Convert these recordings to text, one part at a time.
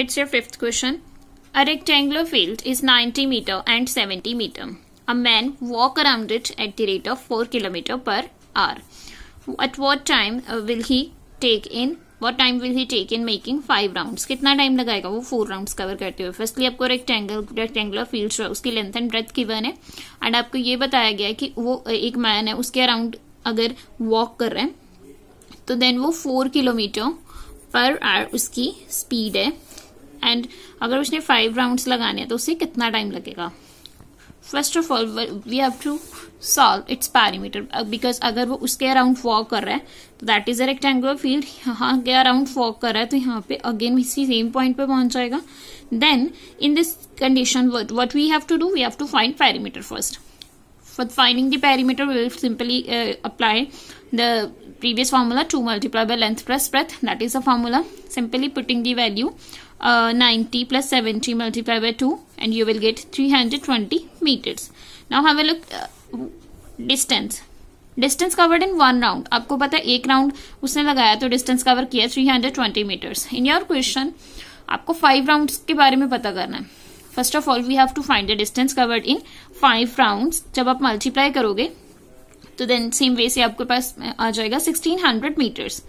It's your fifth question. A rectangular field is 90 meter and 70 meter. A man walk around it at the rate of 4 km per hour. At uh, what time will he take in what time will he take in making five round कितना time लगाएगा वो four round cover करते हुए firstly आपको rectangle rectangular field जो है उसकी length and breadth given है एंड आपको ये बताया गया है कि वो uh, एक मैन है उसके अराउंड अगर वॉक कर रहे हैं तो देन वो फोर किलोमीटर पर आवर उसकी स्पीड है एंड अगर उसने फाइव राउंड लगाने हैं तो उसे कितना टाइम लगेगा first of all we have to solve its parameter because अगर वो उसके अराउंड वॉक कर रहा है तो that is a rectangular field यहाँ के अराउंड वॉक कर रहा है तो यहाँ पे अगेन इसी सेम पॉइंट पे पहुंच जाएगा then in this condition what we have to do we have to find parameter first for finding the parameter we will simply apply the previous formula 2 multiplied by length plus breadth that is the formula simply putting the value uh, 90 plus 70 multiplied by 2 and you will get 320 meters now have a look uh, distance distance covered in one round आपको पता है एक round उसने लगाया तो distance cover किया 320 meters in your question आपको five rounds के बारे में पता करना है first of all we have to find the distance covered in five rounds जब आप मल्टीप्लाई करोगे तो देन सेम वे से आपके पास आ जाएगा 1600 meters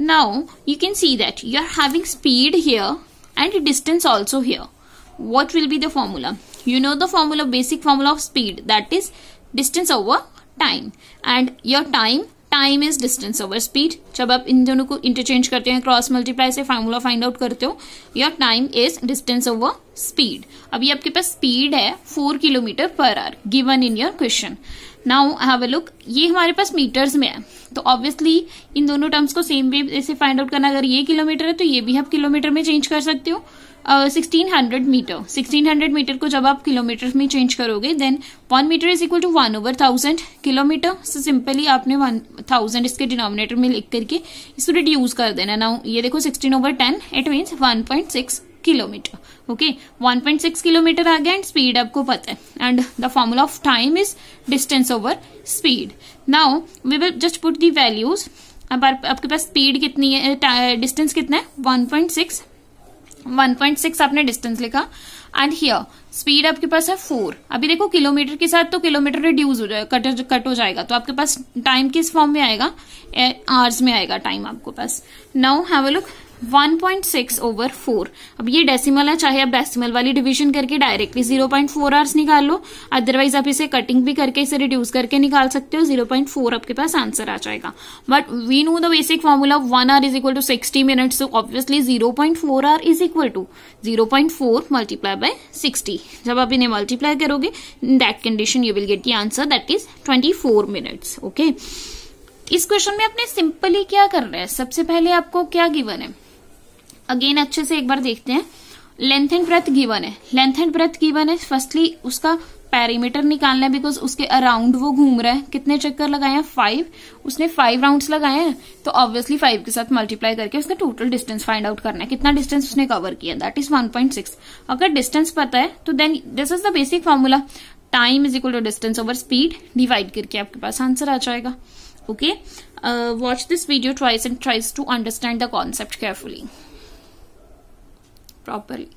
now you can see that you are having speed here and distance also here what will be the formula you know the formula basic formula of speed that is distance over time and your time time is distance over speed जब आप इन दोनों को interchange करते हैं cross multiply से formula find out करते हो your time is distance over speed अभी आपके पास स्पीड है four kilometer per hour given in your question now have a look ये हमारे पास मीटर्स में है तो ऑब्वियसली इन दोनों टर्म्स को सेम वे जैसे फाइंड आउट करना अगर ये किलोमीटर है तो ये भी आप किलोमीटर में चेंज कर सकते हो sixteen hundred metre sixteen hundred metre को जब आप किलोमीटर में चेंज करोगे then one metre is equal to one over thousand kilometre so simply आपने वन थाउजेंड इसके डिनोमिनेटर में लिख करके इसको रिड्यूस कर देना नाउ ये देखो sixteen over ten it means one point six kilometre okay 1.6 kilometre आ गया एंड स्पीड आपको पता है and the formula of time is distance over speed now we will just put the values अब आपके पास स्पीड कितनी है डिस्टेंस कितना है 1.6 1.6 आपने डिस्टेंस लिखा एंड हियर स्पीड आपके पास है फोर अभी देखो किलोमीटर के साथ तो किलोमीटर रिड्यूस हो जाएगा कट कट हो जाएगा तो आपके पास टाइम किस फॉर्म में आएगा आवर्स में आएगा टाइम आपके पास now have a look 1.6 over four अब ये डेसिमल है चाहे आप डेसिमल वाली डिवीजन करके डायरेक्टली 0.4 पॉइंट आवर्स निकाल लो अदरवाइज आप इसे कटिंग भी करके इसे रिड्यूस करके निकाल सकते हो 0.4 आपके पास आंसर आ जाएगा but we know the basic formula one hour is equal to sixty minute so obviously zero point four hour is equal to zero point four multiply by sixty जब आप इन्हें मल्टीप्लाई करोगे in that condition you will get the answer that is twenty four minute okay इस question में आपने simply क्या करना है सबसे पहले आपको क्या गिवन है अगेन अच्छे से एक बार देखते हैं लेंथ एंड ब्रेथ गिवन है लेंथ एंड ब्रेथ गिवन है फर्स्टली उसका पैरीमीटर निकालना है बिकॉज उसके अराउंड वो घूम रहा है कितने चक्कर लगाए हैं फाइव उसने फाइव राउंड लगाए हैं तो ऑब्वियसली फाइव के साथ मल्टीप्लाई करके उसका टोटल डिस्टेंस फाइंड आउट करना है कितना डिस्टेंस उसने कवर किया that is one point six अगर डिस्टेंस पता है तो then this is the basic formula time is equal to distance over speed divide करके आपके पास आंसर आ जाएगा okay watch this video tries and tries to understand the concept carefully properly.